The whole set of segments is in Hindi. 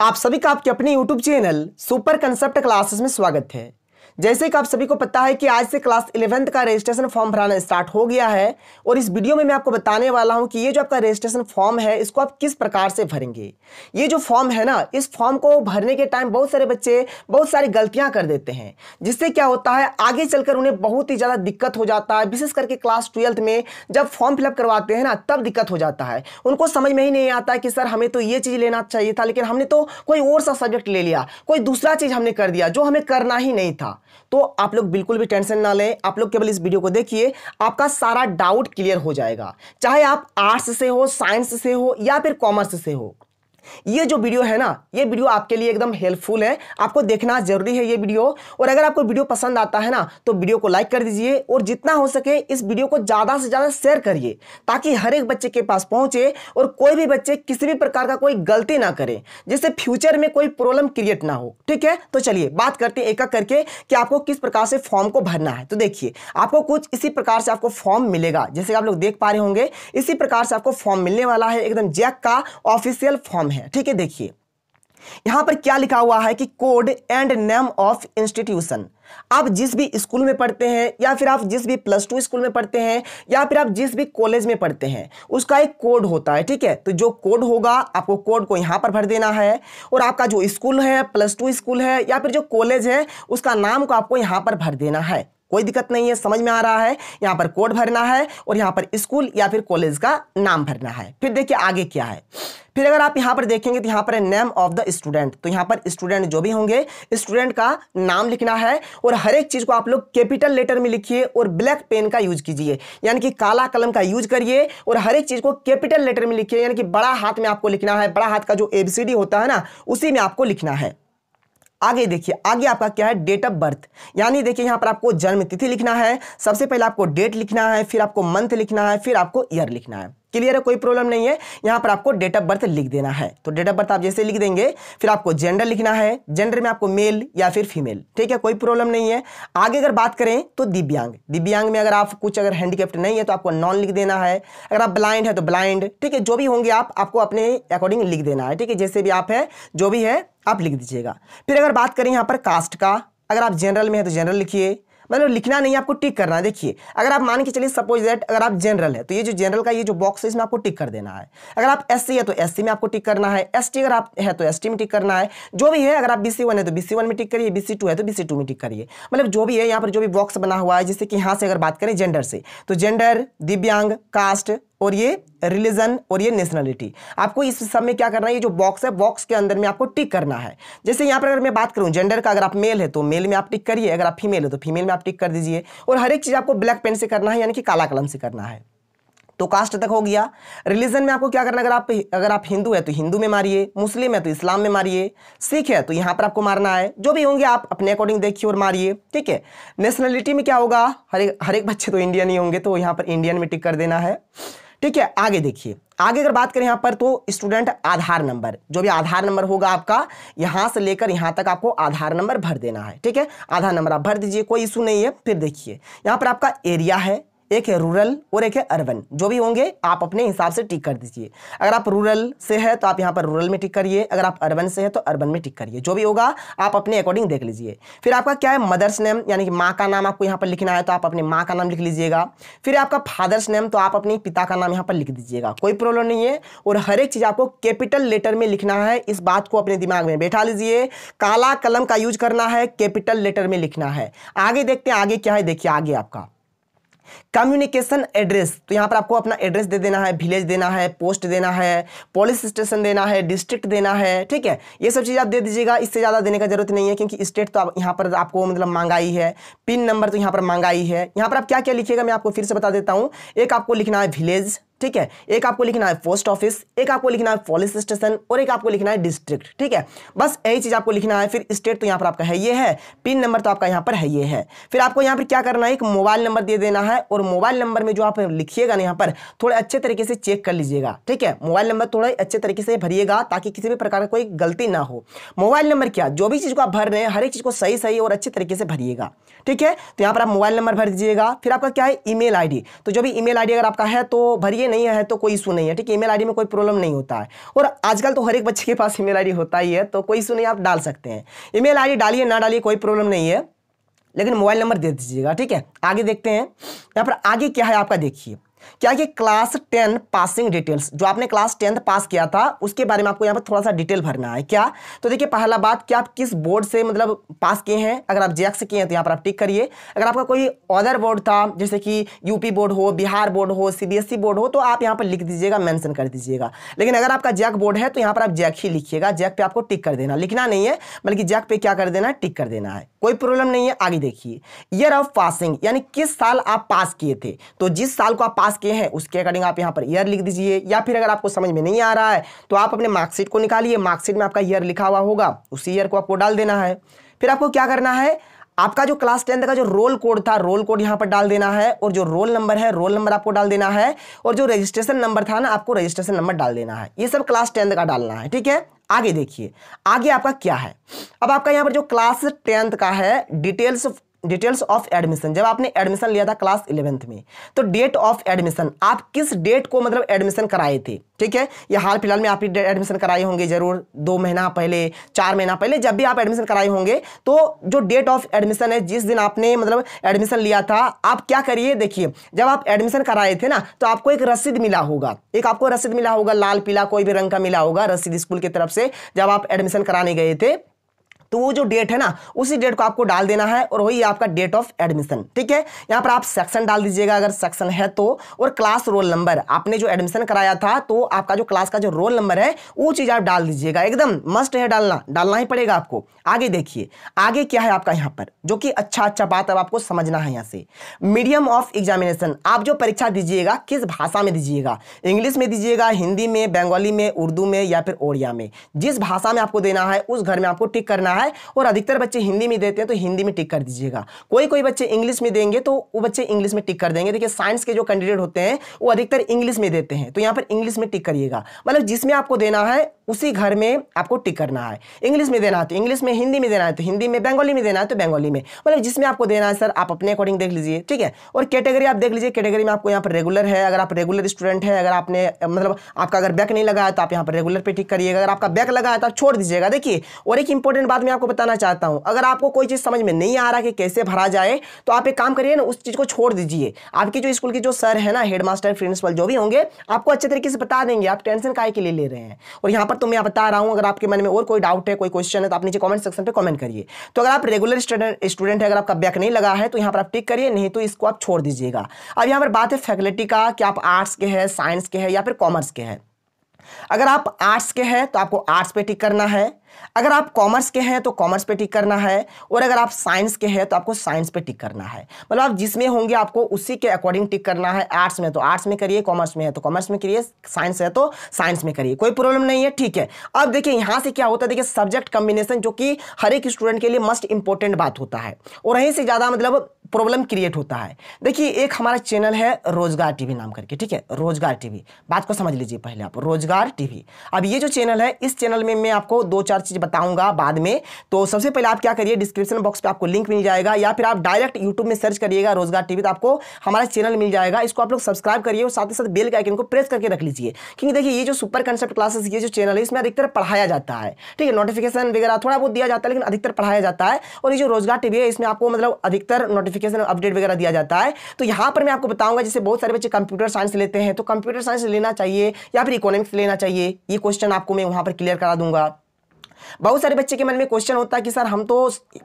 आप सभी का आपके अपने YouTube channel super concept classes में स्वागत है जैसे कि आप सभी को पता है कि आज से क्लास इलेवेंथ का रजिस्ट्रेशन फॉर्म भराना स्टार्ट हो गया है और इस वीडियो में मैं आपको बताने वाला हूं कि ये जो आपका रजिस्ट्रेशन फॉर्म है इसको आप किस प्रकार से भरेंगे ये जो फॉर्म है ना इस फॉर्म को भरने के टाइम बहुत सारे बच्चे बहुत सारी गलतियां कर देते हैं जिससे क्या होता है आगे चलकर उन्हें बहुत ही ज़्यादा दिक्कत हो जाता है विशेष करके क्लास ट्वेल्थ में जब फॉर्म फिलअप करवाते हैं ना तब दिक्कत हो जाता है उनको समझ में ही नहीं आता कि सर हमें तो ये चीज़ लेना चाहिए था लेकिन हमने तो कोई और सा सब्जेक्ट ले लिया कोई दूसरा चीज़ हमने कर दिया जो हमें करना ही नहीं था तो आप लोग बिल्कुल भी टेंशन ना लें आप लोग केवल इस वीडियो को देखिए आपका सारा डाउट क्लियर हो जाएगा चाहे आप आर्ट्स से हो साइंस से हो या फिर कॉमर्स से हो ये जो वीडियो है ना ये वीडियो आपके लिए एकदम हेल्पफुल है आपको देखना जरूरी है ये वीडियो और अगर आपको वीडियो पसंद आता है ना तो वीडियो को लाइक कर दीजिए और जितना हो सके इस वीडियो को ज़्यादा से ज़्यादा शेयर करिए ताकि हर एक बच्चे के पास पहुंचे और कोई भी बच्चे किसी भी प्रकार का कोई गलती ना करे जिससे फ्यूचर में कोई प्रॉब्लम क्रिएट ना हो ठीक है तो चलिए बात करते हैं एक एक करके कि आपको किस प्रकार से फॉर्म को भरना है तो देखिए आपको कुछ इसी प्रकार से आपको फॉर्म मिलेगा जैसे आप लोग देख पा रहे होंगे इसी प्रकार से आपको फॉर्म मिलने वाला है एकदम जैक का ऑफिशियल फॉर्म है है ठीक है देखिए यहां पर क्या लिखा हुआ है कि code and name of institution आप जिस भी स्कूल में पढ़ते हैं या फिर आप जिस भी प्लस टू स्कूल में पढ़ते हैं या फिर आप जिस भी कॉलेज में पढ़ते हैं उसका एक कोड होता है ठीक है तो जो कोड होगा आपको कोड को यहां पर भर देना है और आपका जो स्कूल है प्लस टू स्कूल है या फिर जो कॉलेज है उसका नाम को आपको यहां पर भर देना है कोई दिक्कत नहीं है समझ में आ रहा है यहाँ पर कोड भरना है और यहाँ पर स्कूल या फिर कॉलेज का नाम भरना है फिर देखिए आगे क्या है फिर अगर आप यहाँ पर देखेंगे तो यहाँ पर नेम ऑफ द स्टूडेंट तो यहाँ पर स्टूडेंट जो भी होंगे स्टूडेंट का नाम लिखना है और हर एक चीज़ को आप लोग कैपिटल लेटर में लिखिए और ब्लैक पेन का यूज कीजिए यानी कि काला कलम का यूज करिए और हर एक चीज़ को कैपिटल लेटर में लिखिए यानी कि बड़ा हाथ में आपको लिखना है बड़ा हाथ का जो एबीसीडी होता है ना उसी में आपको लिखना है आगे देखिए आगे आपका क्या है डेट ऑफ बर्थ यानी देखिए यहाँ पर आपको जन्म तिथि लिखना है सबसे पहले आपको डेट लिखना है फिर आपको मंथ लिखना है फिर आपको ईयर लिखना है क्लियर है कोई प्रॉब्लम नहीं है यहाँ पर आपको डेट ऑफ बर्थ लिख देना है तो डेट ऑफ बर्थ आप जैसे लिख देंगे फिर आपको जेंडर लिखना है जेंडर में आपको मेल या फिर फीमेल ठीक है कोई प्रॉब्लम नहीं है आगे अगर बात करें तो दिव्यांग दिव्यांग में अगर आप कुछ अगर हैंडीकेप्ट नहीं है तो आपको नॉन लिख देना है अगर आप ब्लाइंड है तो ब्लाइंड ठीक है जो भी होंगे आप आपको अपने अकॉर्डिंग लिख देना है ठीक है जैसे भी आप है जो भी है आप लिख दीजिएगा फिर अगर बात करें यहाँ पर कास्ट का अगर आप जनरल में है तो जनरल लिखिए मतलब लिखना नहीं आपको टिक करना है देखिए अगर आप मान के चलिए सपोज दैट अगर आप जनरल है तो ये जो जनरल का ये जो बॉक्स है इसमें आपको टिक कर देना है अगर आप एस है तो एस में आपको टिक करना है एस अगर आप है तो एस में टिक करना है जो भी है अगर आप बी है तो बी में टिक करिए बी है तो बी में टिक करिए मतलब जो भी है यहाँ पर जो भी बॉक्स बना हुआ है जैसे कि यहाँ से अगर बात करें जेंडर से तो जेंडर दिव्यांग कास्ट और ये रिलीजन और ये नेशनलिटी आपको इस सब में क्या करना है ये जो बॉक्स है बॉक्स के अंदर में आपको टिक करना है जैसे यहाँ पर अगर मैं बात करूँ जेंडर का अगर आप मेल है तो मेल में आप टिक करिए अगर आप फीमेल है तो फीमेल में आप टिक कर दीजिए और हर एक चीज़ आपको ब्लैक पेन से करना है यानी कि काला कलम से करना है तो कास्ट तक हो गया रिलीजन में आपको क्या करना अगर आप अगर आप हिंदू है तो हिंदू में मारिए मुस्लिम है तो इस्लाम में मारिए सिख है तो यहाँ पर आपको मारना है जो भी होंगे आप अपने अकॉर्डिंग देखिए और मारिए ठीक है नेशनलिटी में क्या होगा हर एक हर एक बच्चे तो इंडियन ही होंगे तो यहाँ पर इंडियन में टिक कर देना है ठीक है आगे देखिए आगे अगर बात करें यहाँ पर तो स्टूडेंट आधार नंबर जो भी आधार नंबर होगा आपका यहाँ से लेकर यहाँ तक आपको आधार नंबर भर देना है ठीक है आधार नंबर आप भर दीजिए कोई इशू नहीं है फिर देखिए यहाँ पर आपका एरिया है एक है रूरल और एक है अर्बन जो भी होंगे आप अपने हिसाब से टिक कर दीजिए अगर आप रूरल से है तो आप यहाँ पर रूरल में टिक करिए अगर आप अर्बन से है तो अर्बन में टिक करिए जो भी होगा आप अपने अकॉर्डिंग देख लीजिए फिर आपका क्या है मदर्स नेम यानी कि माँ का नाम आपको यहाँ पर लिखना है तो आप अपने माँ का नाम लिख लीजिएगा फिर आपका फादर्स नेम तो आप अपने पिता का नाम यहाँ पर लिख दीजिएगा कोई प्रॉब्लम नहीं है और हर एक चीज़ आपको कैपिटल लेटर में लिखना है इस बात को अपने दिमाग में बैठा लीजिए काला कलम का यूज करना है कैपिटल लेटर में लिखना है आगे देखते हैं आगे क्या है देखिए आगे आपका कम्युनिकेशन एड्रेस तो यहाँ पर आपको अपना एड्रेस दे देना है विलेज देना है पोस्ट देना है पुलिस स्टेशन देना है डिस्ट्रिक्ट देना है ठीक है ये सब चीज़ आप दे दीजिएगा इससे ज़्यादा देने का जरूरत नहीं है क्योंकि स्टेट तो आप यहाँ पर आपको मतलब मांगाई है पिन नंबर तो यहाँ पर मांगाई है यहाँ पर आप क्या क्या लिखिएगा मैं आपको फिर से बता देता हूँ एक आपको लिखना है विलेज ठीक है एक आपको लिखना है पोस्ट ऑफिस एक आपको लिखना है पुलिस स्टेशन और एक आपको लिखना है डिस्ट्रिक्ट ठीक है बस यही चीज़ आपको लिखना है फिर स्टेट तो यहाँ पर आपका है ये है पिन नंबर तो आपका यहाँ पर है ये है फिर आपको यहाँ पर क्या करना है एक मोबाइल नंबर दे देना है और मोबाइल नंबर में जो आप लिखिएगा ना यहाँ पर थोड़े अच्छे तरीके से चेक कर लीजिएगा ठीक है मोबाइल नंबर थोड़ा अच्छे तरीके से भरिएगा ताकि किसी भी प्रकार का कोई गलती ना हो मोबाइल नंबर क्या जो भी चीज़ को आप भर रहे हैं हर एक चीज़ को सही सही और अच्छे तरीके से भरिएगा ठीक है तो यहाँ पर आप मोबाइल नंबर भर दीजिएगा फिर आपका क्या है ईमेल आईडी तो जो भी ईमेल आईडी अगर आपका है तो भरिए आईडी नहीं है तो कोई इशू नहीं है ठीक है ई आईडी में कोई प्रॉब्लम नहीं होता है और आजकल तो हर एक बच्चे के पास ई मेल होता ही है तो कोई इशू नहीं आप डाल सकते हैं ईमेल मेल डालिए ना डालिए कोई प्रॉब्लम नहीं है लेकिन मोबाइल नंबर दे दीजिएगा ठीक है आगे देखते हैं यहाँ पर आगे क्या है आपका देखिए क्या कि क्लास टेन पासिंग डिटेल्स जो आपने क्लास टेंथ पास किया था उसके बारे में आपको यहाँ पर थोड़ा सा डिटेल भरना है क्या तो देखिए पहला बात क्या आप किस बोर्ड से मतलब पास किए हैं अगर आप जेएक्स किए हैं तो यहाँ पर आप टिक करिए अगर आपका कोई अदर बोर्ड था जैसे कि यूपी बोर्ड हो बिहार बोर्ड हो सी बोर्ड e हो तो आप यहाँ पर लिख दीजिएगा मैंसन कर दीजिएगा लेकिन अगर आपका जैक बोर्ड है तो यहाँ पर आप जैक ही लिखिएगा जैक पर आपको टिक कर देना लिखना नहीं है बल्कि जैक पर क्या कर देना है टिक कर देना है कोई प्रॉब्लम नहीं है आगे देखिए ईयर ऑफ पासिंग यानी किस साल आप पास किए थे तो जिस साल को आप पास किए हैं उसके अकॉर्डिंग आप यहाँ पर ईयर लिख दीजिए या फिर अगर आपको समझ में नहीं आ रहा है तो आप अपने मार्कशीट को निकालिए मार्कशीट में आपका ईयर लिखा हुआ होगा उसी ईयर को आपको डाल देना है फिर आपको क्या करना है आपका जो क्लास टेंथ का जो रोल कोड था रोल कोड यहाँ पर डाल देना है और जो रोल नंबर है रोल नंबर आपको डाल देना है और जो रजिस्ट्रेशन नंबर था ना आपको रजिस्ट्रेशन नंबर डाल देना है ये सब क्लास टेंथ का डालना है ठीक है आगे देखिए आगे आपका क्या है अब आपका यहाँ पर जो क्लास टेंथ का है डिटेल्स डिटेल्स ऑफ एडमिशन जब आपने एडमिशन लिया था क्लास इलेवेंथ में तो डेट ऑफ एडमिशन आप किस डेट को मतलब एडमिशन कराए थे ठीक है या हाल फिलहाल में आप एडमिशन कराए होंगे जरूर दो महीना पहले चार महीना पहले जब भी आप एडमिशन कराए होंगे तो जो डेट ऑफ एडमिशन है जिस दिन आपने मतलब एडमिशन लिया था आप क्या करिए देखिए जब आप एडमिशन कराए थे ना तो आपको एक रसीद मिला होगा एक आपको रसीद मिला होगा लाल पीला कोई भी रंग का मिला होगा रसीद स्कूल की तरफ से जब आप एडमिशन कराने गए थे तो वो जो डेट है ना उसी डेट को आपको डाल देना है और वही आपका डेट ऑफ एडमिशन ठीक है यहाँ पर आप सेक्शन डाल दीजिएगा अगर सेक्शन है तो और क्लास रोल नंबर आपने जो एडमिशन कराया था तो आपका जो क्लास का जो रोल नंबर है वो चीज़ आप डाल दीजिएगा एकदम मस्ट है डालना डालना ही पड़ेगा आपको आगे देखिए आगे क्या है आपका यहाँ पर जो कि अच्छा अच्छा बात अब आपको समझना है यहाँ से मीडियम ऑफ एग्जामिनेशन आप जो परीक्षा दीजिएगा किस भाषा में दीजिएगा इंग्लिश में दीजिएगा हिंदी में बंगाली में उर्दू में या फिर ओडिया में जिस भाषा में आपको देना है उस घर में आपको टिक करना है रहा है और अधिकतर बच्चे हिंदी में देते हैं तो हिंदी में टिक कर दीजिएगा कोई कोई बच्चे इंग्लिश में देंगे तो वो बच्चे इंग्लिश में टिक कर देंगे देखिए साइंस के जो कैंडिडेट होते हैं वो अधिकतर इंग्लिश में देते हैं तो यहाँ पर इंग्लिश में टिक करिएगा मतलब जिसमें आपको देना है उसी घर में आपको टिक करना है इंग्लिश में देना है तो इंग्लिश में हिंदी में देना है तो हिंदी में बंगाली में देना है तो बंगाली में मतलब जिसमें आपको देना है सर आप अपने अकॉर्डिंग देख लीजिए ठीक है और कैटेगरी आप देख लीजिए कैटेगरी में आपको यहाँ पर रेगुलर है अगर आप रेगुलर स्टूडेंट है अगर आपने मतलब आपका अगर बैक नहीं लगाया तो आप यहाँ पर रेगुलर पर टिक करिएगा अगर आपका बैक लगाया तो आप छोड़ दीजिएगा देखिए और एक इंपॉर्टेंट बात मैं आपको बताना चाहता हूं अगर आपको कोई चीज़ समझ में नहीं आ रहा कि कैसे भरा जाए तो आप एक काम करिए ना उस चीज़ को छोड़ दीजिए आपके जो स्कूल के जो सर है ना हेडमास्टर प्रिंसिपल जो भी होंगे आपको अच्छे तरीके से बता देंगे आप टेंशन काय के लिए ले रहे हैं और यहां पर तो मैं बता रहा हूं अगर आपके मन में और कोई डाउट है कोई क्वेश्चन है तो आप नीचे कॉमेंट सेक्शन पर कॉमेंट करिए तो अगर आप रेगुलर स्टूडेंट है अगर आपका बैक नहीं लगा है तो यहां पर आप टिक करिए नहीं तो इसको आप छोड़ दीजिएगा अब यहां पर बात है फैकल्टी का कि आप आर्ट्स के हैं साइंस के हैं या फिर कॉमर्स के हैं अगर आप आर्ट्स के हैं तो आपको आर्ट्स पे टिक करना है अगर आप कॉमर्स के हैं तो कॉमर्स पे टिक करना है और अगर आप साइंस के हैं तो आपको साइंस पे टिक करना है मतलब आप जिसमें होंगे आपको उसी के अकॉर्डिंग टिक करना है आर्ट्स में तो आर्ट्स में करिए कॉमर्स में है तो कॉमर्स में करिए साइंस है तो साइंस में करिए कोई प्रॉब्लम नहीं है ठीक है अब देखिए यहाँ से क्या होता है देखिए सब्जेक्ट कॉम्बिनेशन जो कि हर एक स्टूडेंट के लिए मस्ट इंपॉर्टेंट बात होता है और यहीं से ज़्यादा मतलब प्रॉब्लम क्रिएट होता है देखिए एक हमारा चैनल है रोजगार टीवी नाम करके ठीक है रोजगार टीवी बात को समझ लीजिए पहले आप रोजगार टीवी अब ये जो चैनल है इस चैनल में मैं आपको दो चार चीज़ बताऊंगा बाद में तो सबसे पहले आप क्या करिए डिस्क्रिप्शन बॉक्स पे आपको लिंक मिल जाएगा या फिर आप डायरेक्ट यूट्यूब में सर्च करिएगा रोजगार टीवी तो आपको हमारा चैनल मिल जाएगा इसको आप लोग सब्सक्राइब करिए और साथ ही साथ बेल के आइकन को प्रेस करके रख लीजिए क्योंकि देखिए ये जो सुपर कंसेप्ट क्लासेस ये जो चैनल है इसमें अधिकतर पढ़ाया जाता है ठीक है नोटिफिकेशन वगैरह थोड़ा बहुत दिया जाता है लेकिन अधिकतर पढ़ाया जाता है और ये जो रोजगार टीवी है इसमें आपको मतलब अधिकतर नोटिफिकेशन अपडेट वगैरह दिया जाता है तो यहाँ पर मैं आपको बताऊंगा जैसे बहुत सारे बच्चे कंप्यूटर साइंस लेते हैं तो कंप्यूटर साइंस लेना चाहिए या फिर इकोनॉमिक्स लेना चाहिए ये क्वेश्चन आपको मैं वहाँ पर क्लियर करा दूंगा बहुत सारे बच्चे के मन में क्वेश्चन होता है कि सर हम तो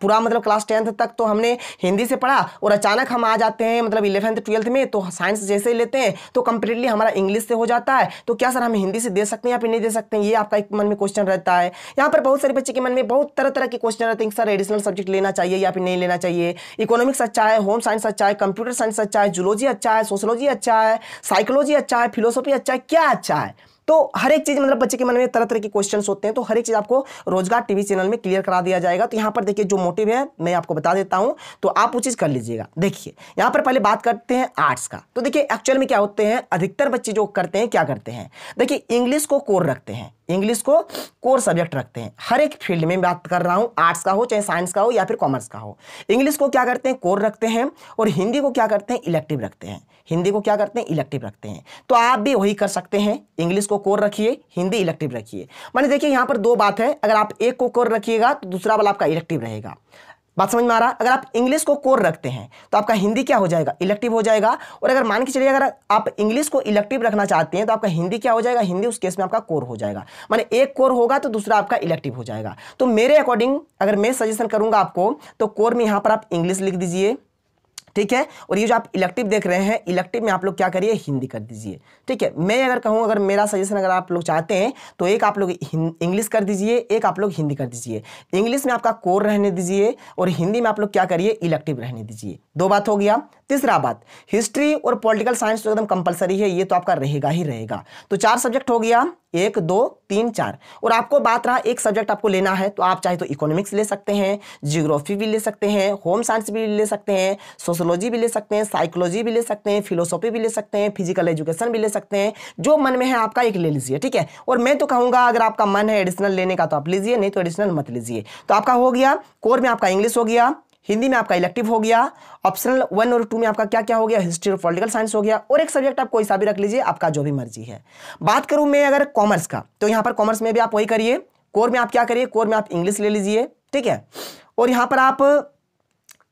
पूरा मतलब क्लास टेंथ तक तो हमने हिंदी से पढ़ा और अचानक हम आ जाते हैं मतलब इलेवेंथ ट्वेल्थ में तो साइंस जैसे ही लेते हैं तो कंप्लीटली हमारा इंग्लिश से हो जाता है तो क्या सर हम हिंदी से दे सकते हैं या फिर नहीं दे सकते हैं ये आपका एक मन में क्वेश्चन रहता है यहाँ पर बहुत सारे बच्चे के मन में बहुत तरह तरह के क्वेश्चन रहते हैं सर एडिशनल सब्जेक्ट लेना चाहिए या फिर नहीं लेना चाहिए इकोनॉमिक्स अच्छा है होम साइंस अच्छा है कंप्यूटर साइंस अच्छा है जूलॉजी अच्छा है सोशोलॉजी अच्छा है साइकोलॉजी अच्छा है फिलोसॉफी अच्छा है क्या अच्छा है तो हर एक चीज़ मतलब बच्चे के मन में तरह तरह के क्वेश्चन होते हैं तो हर एक चीज़ आपको रोजगार टीवी चैनल में क्लियर करा दिया जाएगा तो यहां पर देखिए जो मोटिव है मैं आपको बता देता हूं तो आप वो चीज़ कर लीजिएगा देखिए यहाँ पर पहले बात करते हैं आर्ट्स का तो देखिए एक्चुअल में क्या होते हैं अधिकतर बच्चे जो करते हैं क्या करते हैं देखिए इंग्लिश को कोर रखते हैं इंग्लिश को कोर सब्जेक्ट रखते हैं हर एक फील्ड में बात कर रहा हूँ आर्ट्स का हो चाहे साइंस का हो या फिर कॉमर्स का हो इंग्लिश को क्या करते हैं कोर रखते हैं और हिंदी को क्या करते हैं इलेक्टिव रखते हैं हिंदी को क्या करते हैं इलेक्टिव रखते हैं तो आप भी वही कर सकते हैं इंग्लिश को कोर रखिए हिंदी इलेक्टिव रखिए मैंने देखिए यहाँ पर दो बात है अगर आप एक को कोर रखिएगा तो दूसरा वाला आपका इलेक्टिव रहेगा बात समझ में आ रहा अगर आप इंग्लिश को कोर रखते हैं तो आपका हिंदी क्या हो जाएगा इलेक्टिव हो जाएगा और अगर मान के चलिए अगर आप इंग्लिश को इलेक्टिव रखना चाहते हैं तो आपका हिंदी क्या हो जाएगा हिंदी उस केस में आपका कोर हो जाएगा माने एक कोर होगा तो दूसरा आपका इलेक्टिव हो जाएगा तो मेरे अकॉर्डिंग अगर मैं सजेशन करूंगा आपको तो कोर में यहां पर आप इंग्लिश लिख दीजिए ठीक है और ये जो आप इलेक्टिव देख रहे हैं इलेक्टिव में आप लोग क्या करिए हिंदी कर दीजिए ठीक है मैं अगर कहूँ अगर मेरा सजेशन अगर आप लोग चाहते हैं तो एक आप लोग इंग्लिश कर दीजिए एक आप लोग हिंदी कर दीजिए इंग्लिश में आपका कोर रहने दीजिए और हिंदी में आप लोग क्या करिए इलेक्टिव रहने दीजिए दो बात हो गया तीसरा बात हिस्ट्री और पॉलिटिकल साइंस तो एकदम कंपलसरी है ये तो आपका रहेगा ही रहेगा तो चार सब्जेक्ट हो गया एक दो तीन चार और आपको बात रहा एक सब्जेक्ट आपको लेना है तो आप चाहे तो इकोनॉमिक्स ले सकते हैं जियोग्राफी भी ले सकते हैं होम साइंस भी ले सकते हैं सोशोलॉजी भी ले सकते हैं साइकोलॉजी भी ले सकते हैं फिलोसॉफी भी ले सकते हैं फिजिकल एजुकेशन भी ले सकते हैं जो मन में है आपका एक ले लीजिए ठीक है और मैं तो कहूँगा अगर आपका मन है एडिशनल लेने का तो आप लीजिए नहीं तो एडिशनल मत लीजिए तो आपका हो गया कोर में आपका इंग्लिश हो गया हिंदी में आपका इलेक्टिव हो गया ऑप्शनल वन और टू में आपका क्या क्या हो गया हिस्ट्री और पॉलिटिकल साइंस हो गया और एक सब्जेक्ट आप कोई सा भी रख लीजिए आपका जो भी मर्जी है बात करूं मैं अगर कॉमर्स का तो यहाँ पर कॉमर्स में भी आप वही करिए कोर में आप क्या करिए कोर में आप इंग्लिश ले लीजिए ठीक है और यहाँ पर आप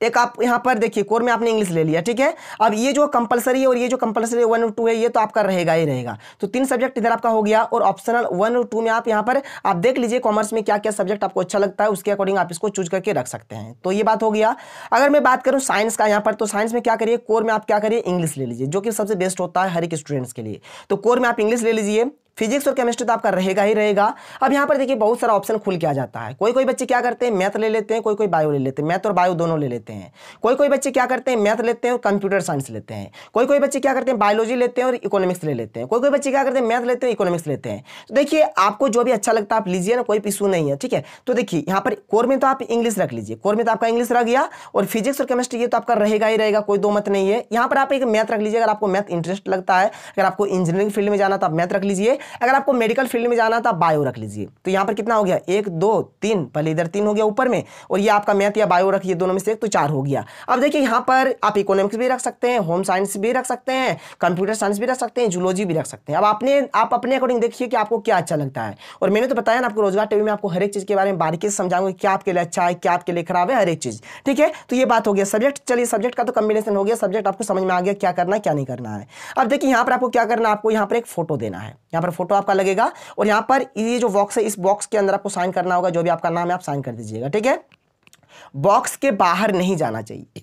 एक आप यहाँ पर देखिए कोर में आपने इंग्लिश ले लिया ठीक है अब ये जो कंपलसरी है और ये जो कंपलसरी वन और टू है ये तो आपका रहेगा ही रहेगा तो तीन सब्जेक्ट इधर आपका हो गया और ऑप्शनल वन और टू में आप यहाँ पर आप देख लीजिए कॉमर्स में क्या क्या सब्जेक्ट आपको अच्छा लगता है उसके अकॉर्डिंग आप इसको चूज करके रख सकते हैं तो ये बात हो गया अगर मैं बात करूँ साइंस का यहाँ पर तो साइंस में क्या करिए कोर में आप क्या करिए इंग्लिश ले लीजिए जो कि सबसे बेस्ट होता है हर एक स्टूडेंट्स के लिए तो कोर में आप इंग्लिश ले लीजिए फिजिक्स और केमिस्ट्री तो आपका रहेगा ही रहेगा अब यहाँ पर देखिए बहुत सारा ऑप्शन खुल के आ जाता है कोई कोई बच्चे क्या करते हैं मैथ ले लेते हैं कोई कोई बायो ले लेते हैं मैथ और बायो दोनों ले लेते हैं कोई कोई बच्चे क्या करते हैं मैथ लेते हैं और कंप्यूटर साइंस लेते हैं कोई कोई बच्चे क्या करते हैं बायोलॉजी लेते हैं और इकोनॉमिक्स ले लेते हैं कोई कोई बच्चे क्या करते हैं मैथ लेते हैं इकोनॉमिक्स लेते हैं तो देखिए आपको जो भी अच्छा लगता है आप लीजिए ना कोई इशू नहीं है ठीक है तो देखिए यहाँ पर कोर में तो आप इंग्लिश रख लीजिए कोर में तो आपका इंग्लिश रह गया और फिजिक्स और केमिस्ट्री ये तो आपका रहेगा ही रहेगा कोई दो मत नहीं है यहाँ पर आप एक मैथ रख लीजिए अगर आपको मैथ इंटरेस्ट लगता है अगर आपको इंजीनियरिंग फील्ड में जाना तो आप मैथ रख लीजिए अगर आपको मेडिकल फील्ड में जाना था बायो तो रख लीजिए तो यहाँ पर कितना हो गया एक दो तीन पहले इधर तीन हो गया ऊपर में और ये आपका मैथ या बायो रखिए दोनों में से एक तो चार हो गया अब देखिए यहाँ पर आप इकोनॉमिक्स भी रख सकते हैं होम साइंस भी रख सकते हैं कंप्यूटर साइंस भी रख सकते हैं जूलॉजी भी रख सकते हैं अब आपने आप अपने अकॉर्डिंग देखिए कि आपको क्या अच्छा लगता है और मैंने तो बताया ना आपको रोजगार टीवी में आपको हर एक चीज़ के बारे में बारीकी से समझाऊंगा क्या आपके लिए अच्छा है क्या आपके लिए खराब है हर एक चीज़ ठीक है तो ये बात हो गया सब्जेक्ट चलिए सब्जेक्ट का तो कम्बिनेशन हो गया सब्जेक्ट आपको समझ में आ गया क्या करना है क्या नहीं करना है अब देखिए यहाँ पर आपको क्या करना है आपको यहाँ पर एक फोटो देना है यहाँ पर पर फोटो आपका लगेगा और यहाँ पर ये जो बॉक्स है इस बॉक्स के अंदर आपको साइन करना होगा जो भी आपका नाम है आप साइन कर दीजिएगा ठीक है बॉक्स के बाहर नहीं जाना चाहिए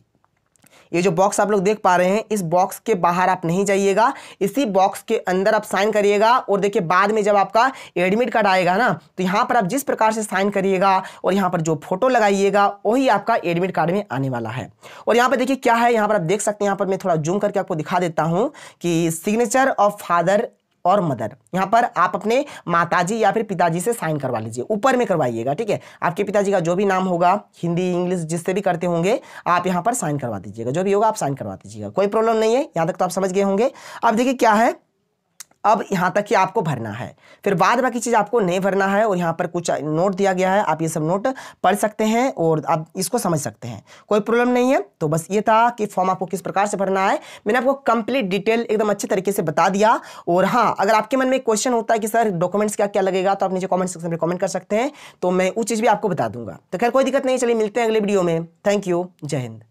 ये जो बॉक्स आप लोग देख पा रहे हैं इस बॉक्स के बाहर आप नहीं जाइएगा इसी बॉक्स के अंदर आप साइन करिएगा और देखिए बाद में जब आपका एडमिट कार्ड आएगा ना तो यहाँ पर आप जिस प्रकार से साइन करिएगा और यहाँ पर जो फोटो लगाइएगा वही आपका एडमिट कार्ड में आने वाला है और यहाँ पर देखिए क्या है यहाँ पर आप देख सकते हैं यहाँ पर मैं थोड़ा जूम करके आपको दिखा देता हूँ कि सिग्नेचर ऑफ फादर और मदर यहाँ पर आप अपने माताजी या फिर पिताजी से साइन करवा लीजिए ऊपर में करवाइएगा ठीक है आपके पिताजी का जो भी नाम होगा हिंदी इंग्लिश जिससे भी करते होंगे आप यहाँ पर साइन करवा दीजिएगा जो भी होगा आप साइन करवा दीजिएगा कोई प्रॉब्लम नहीं है यहाँ तक तो आप समझ गए होंगे अब देखिए क्या है अब यहाँ तक ही आपको भरना है फिर बाद बाकी चीज़ आपको नहीं भरना है और यहाँ पर कुछ नोट दिया गया है आप ये सब नोट पढ़ सकते हैं और आप इसको समझ सकते हैं कोई प्रॉब्लम नहीं है तो बस ये था कि फॉर्म आपको किस प्रकार से भरना है मैंने आपको कंप्लीट डिटेल एकदम अच्छे तरीके से बता दिया और हाँ अगर आपके मन में क्वेश्चन होता है कि सर डॉक्यूमेंट्स क्या क्या लगेगा तो आप नीचे कॉमेंट सेक्शन में कॉमेंट कर सकते हैं तो मैं वो चीज़ भी आपको बता दूंगा तो खैर कोई दिक्कत नहीं चलिए मिलते हैं अगले वीडियो में थैंक यू जय हिंद